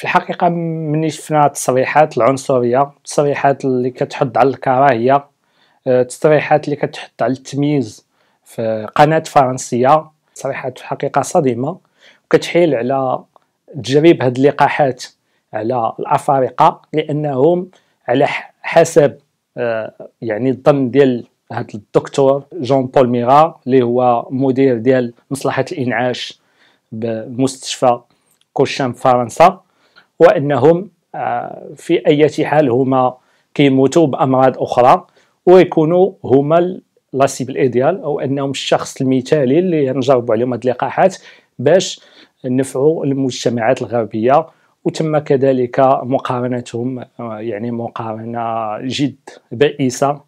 في الحقيقه ملي شفنا التصريحات العنصريه التصريحات اللي كتحد على الكراهيه التصريحات آه، اللي كتحط على التمييز في قناه فرنسيه تصريحات في الحقيقه صادمه وكتحيل على تجريب هاد اللقاحات على الافارقه لانهم على حسب آه، يعني الظن ديال هاد الدكتور جون بول ميرا اللي هو مدير ديال مصلحه الانعاش بمستشفى كوشام فرنسا وانهم آه، في اي حال هما كيموتوا بامراض اخرى ويكونوا هما لاسيب الايديال ايديال او انهم الشخص المثالي اللي نجربوا عليهم هاد اللقاحات باش نفعوا المجتمعات الغربيه وتم كذلك مقارنتهم آه، يعني مقارنه جد بائسه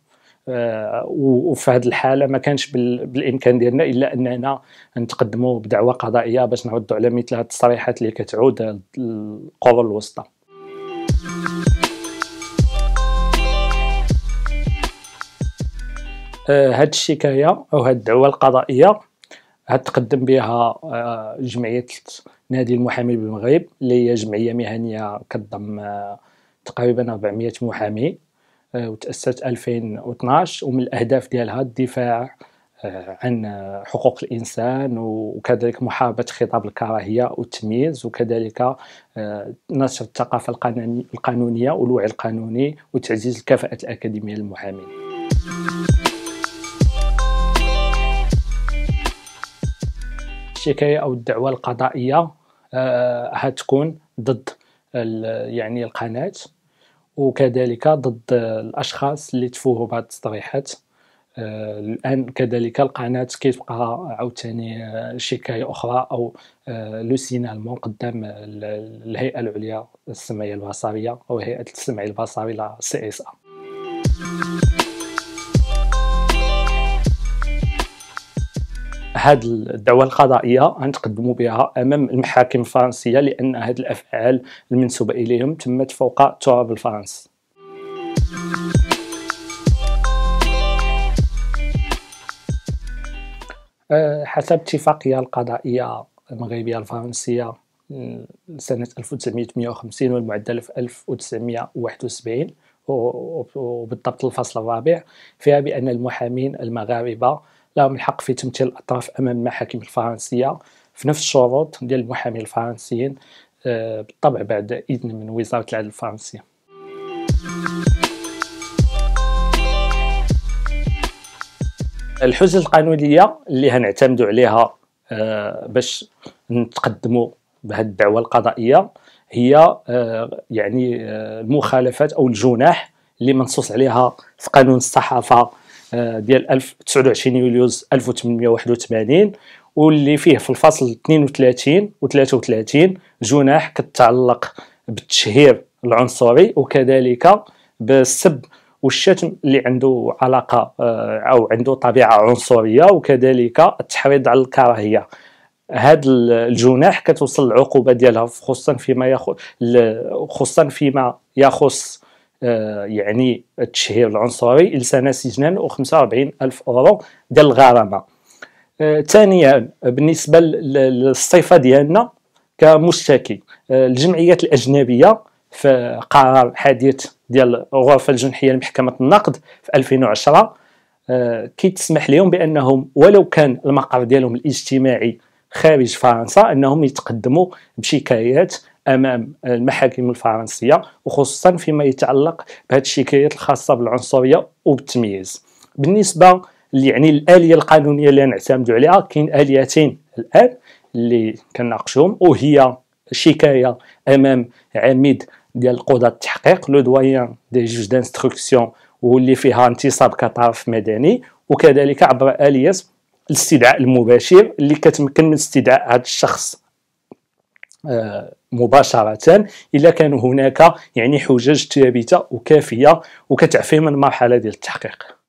وفي هذه الحاله ما كانش بالامكان ديالنا الا اننا نتقدموا بدعوى قضائيه باش نعودوا على مثل هذه التصريحات اللي كتعود للقرون الوسطى آه، هاد الشكايه او هاد الدعوه القضائيه تقدم بها آه، جمعيه نادي المحامي بالمغرب اللي هي جمعيه مهنيه كتضم آه، تقريبا 400 محامي آه، وتأسست 2012 ومن الأهداف ديالها الدفاع آه، عن حقوق الانسان وكذلك محاربه خطاب الكراهيه والتمييز وكذلك آه، نشر الثقافه القانونيه والوعي القانوني وتعزيز الكفاءه الاكاديميه للمحامين الشكايه او الدعوه القضائيه هتكون ضد يعني القناه وكذلك ضد الاشخاص اللي تفوهوا بعض التصريحات آه، الان كذلك القناه كتبقى عاوتاني آه، شكايه اخرى او آه، لو سينالمون قدام الهيئه العليا السمعيه البصريه او هيئه السمع البصري لا سي اس ا هذه الدعوه القضائيه غنتقدموا بها امام المحاكم الفرنسيه لان هذه الافعال المنسوبه اليهم تمت فوق تراب الفرنسي أه، حسب اتفاقية القضائية المغربية الفرنسية سنة 1958 والمعدل في 1971 وبالضبط الفصل الرابع فيها بأن المحامين المغاربة لهم الحق في تمثيل الأطراف أمام المحاكم الفرنسية في نفس الشروط ديال المحامين الفرنسيين آه، بالطبع بعد إذن من وزارة العدل الفرنسية الحجج القانونية اللي هنعتمدوا عليها آه، باش نتقدموا بهذه الدعوة القضائية هي آه، يعني المخالفات أو الجناح اللي منصوص عليها في قانون الصحافة آه، ديال 29 يوليوز 1881 واللي فيه في الفصل 32 و 33 جناح كتعلق بالتشهير العنصري وكذلك بالسب والشتم اللي عنده علاقه آه، او عنده طبيعه عنصريه وكذلك التحريض على الكراهيه هاد الجناح كتوصل العقوبه ديالها خصوصا فيما يخص خصوصا فيما يخص آه، يعني التشهير العنصري لسنه سجنا و45 الف اورو ديال الغرامه آه، ثانيا بالنسبه للصفه ديالنا كمشتكي آه، الجمعيات الاجنبيه في قرار حديث ديال الغرفه الجنحيه لمحكمه النقد في 2010 كيتسمح لهم بانهم ولو كان المقر ديالهم الاجتماعي خارج فرنسا انهم يتقدموا بشكايات امام المحاكم الفرنسيه وخصوصا فيما يتعلق بهذه الشكايات الخاصه بالعنصريه وبالتمييز بالنسبه يعني الاليه القانونيه اللي نعتمد عليها كاين اليتين الان اللي كنناقشهم وهي شكايه امام عميد ديال قضاة التحقيق لو دويان دي جوج دانستركسيون واللي فيها انتصاب كطرف مدني وكذلك عبر اليه الاستدعاء المباشر اللي كتمكن من استدعاء هذا الشخص مباشرة إلا كان هناك يعني حجج ثابتة وكافية وكتعفي من مرحلة ديال التحقيق